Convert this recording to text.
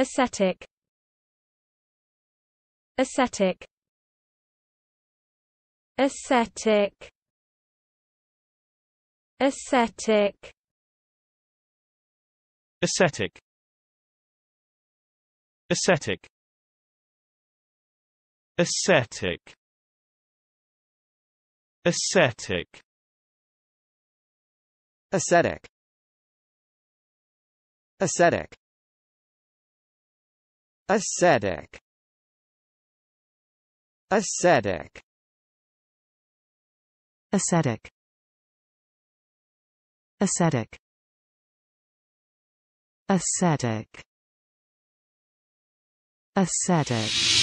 Ascetic Ascetic Ascetic Ascetic Ascetic Ascetic Ascetic Ascetic Ascetic Ascetic Ascetic Ascetic Ascetic Ascetic Ascetic Ascetic